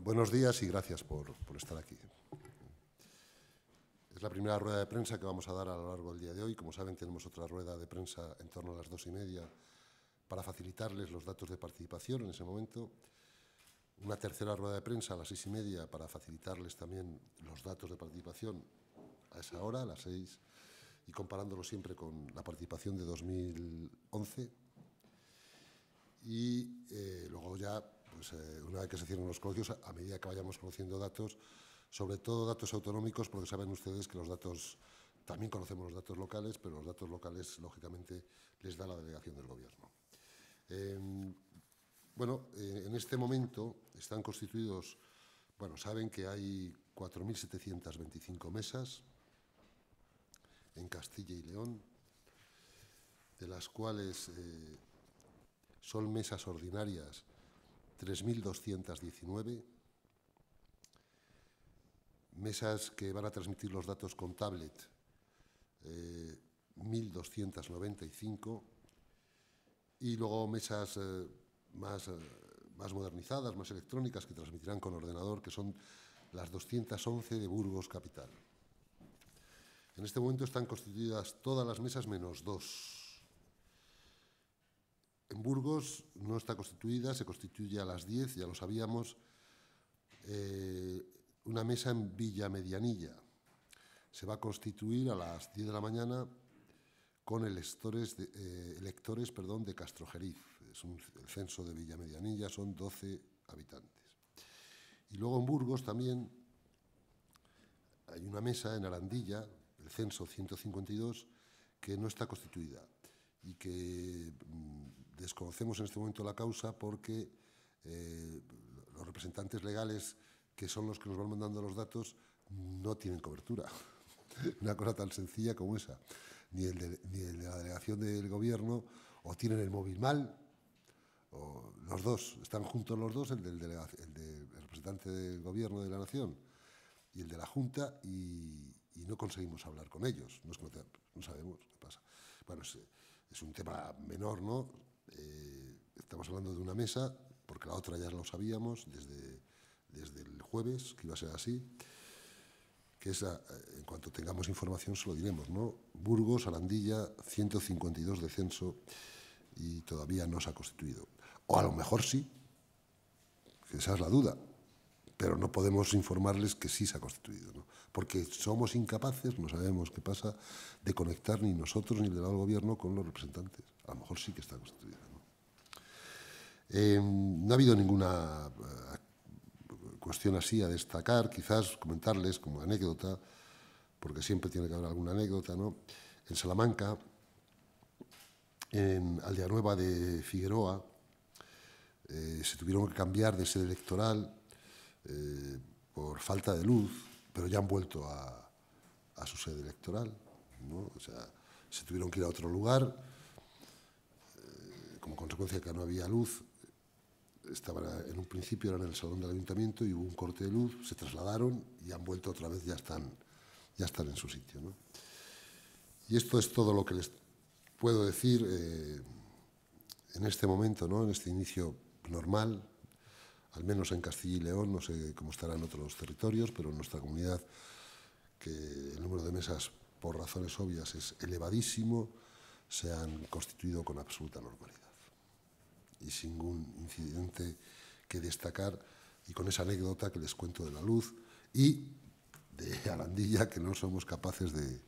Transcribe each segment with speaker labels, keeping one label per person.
Speaker 1: Buenos días y gracias por, estar aquí. Es la primera rueda de prensa que vamos a dar a lo largo del día de hoy. Como saben, tenemos otra rueda de prensa en torno a las dos y media para facilitarles los datos de participación en ese momento. Una tercera rueda de prensa a las seis y media para facilitarles también los datos de participación a esa hora, a las seis, y comparándolo siempre con la participación de 2011. Y eh, luego ya pues, eh, una vez que se cierren los colegios, a medida que vayamos conociendo datos, sobre todo datos autonómicos, porque saben ustedes que los datos, también conocemos los datos locales, pero los datos locales, lógicamente, les da la delegación del Gobierno. Em, bueno, eh, en este momento están constituidos, bueno, saben que hay 4.725 mesas en Castilla y León, de las cuales eh, son mesas ordinarias 3.219, mesas que van a transmitir los datos con tablet, 1.295, eh, y luego mesas eh, más, eh, más modernizadas, más electrónicas, que transmitirán con ordenador, que son las 211 de Burgos Capital. En este momento están constituidas todas las mesas menos dos. En Burgos no está constituida, se constituye a las 10, ya lo sabíamos, eh, una mesa en Villa Medianilla. Se va a constituir a las 10 de la mañana con electores de, eh, electores, perdón, de Castrojeriz. Es un, censo de Villa Medianilla son 12 habitantes. Y luego en Burgos también hay una mesa en Arandilla, el censo 152, que no está constituida y que desconocemos en este momento la causa porque eh, los representantes legales, que son los que nos van mandando los datos, no tienen cobertura. Una cosa tan sencilla como esa. Ni el, de, la delegación del gobierno, o tienen el móvil mal, o los dos, están juntos los dos, el del, representante del gobierno de la nación y el de la Junta, y, no conseguimos hablar con ellos, no, sabemos qué pasa. Bueno, es, es, un tema menor, ¿no? Estamos hablando de una mesa, porque la otra ya lo sabíamos desde, desde el jueves, que iba a ser así, que en cuanto tengamos información se lo diremos, ¿no? Burgos, Arandilla, 152 de censo y todavía no se ha constituido. O a lo mejor sí, esa es la duda, pero no podemos informarles que sí se ha constituido, ¿no? porque somos incapaces, no sabemos qué pasa, de conectar ni nosotros ni el del gobierno con los representantes. A lo mejor sí que está constituido, Em, no ha habido ninguna eh, cuestión así a destacar, quizás comentarles como anécdota, porque siempre tiene que haber alguna anécdota, ¿no? En Salamanca, en Aldeanueva de Figueroa, eh, se tuvieron que cambiar de sede electoral eh, por falta de luz, pero ya han vuelto a, su sede electoral, ¿no? sea, se tuvieron que ir a otro lugar, como consecuencia de que no había luz, estaban en un principio eran en el salón del ayuntamiento y hubo un corte de luz, se trasladaron y han vuelto otra vez, ya están, ya están en su sitio. Y esto es todo lo que les puedo decir eh, en este momento, en este inicio normal, al menos en Castilla y León, no sé cómo estarán otros territorios, pero en nuestra comunidad, que el número de mesas, por razones obvias, es elevadísimo, se han constituido con absoluta normalidad y sin ningún incidente que destacar, y con esa anécdota que les cuento de la luz y de Arandilla, que no somos capaces de,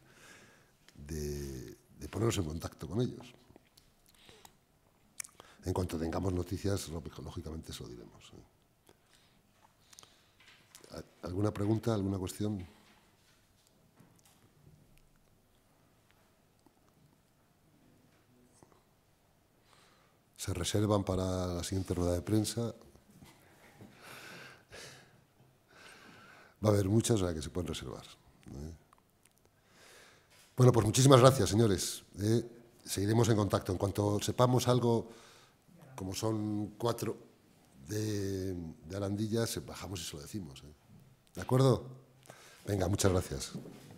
Speaker 1: de, ponernos en contacto con ellos. En cuanto tengamos noticias, lógicamente se lo diremos. ¿eh? ¿Alguna pregunta, alguna cuestión? se reservan para la siguiente rueda de prensa. Va a haber muchas las que se pueden reservar. ¿eh? Bueno, pues muchísimas gracias, señores. ¿eh? seguiremos en contacto. En cuanto sepamos algo, como son cuatro de, arandillas, bajamos y se lo decimos. ¿eh? ¿De acuerdo? Venga, muchas gracias.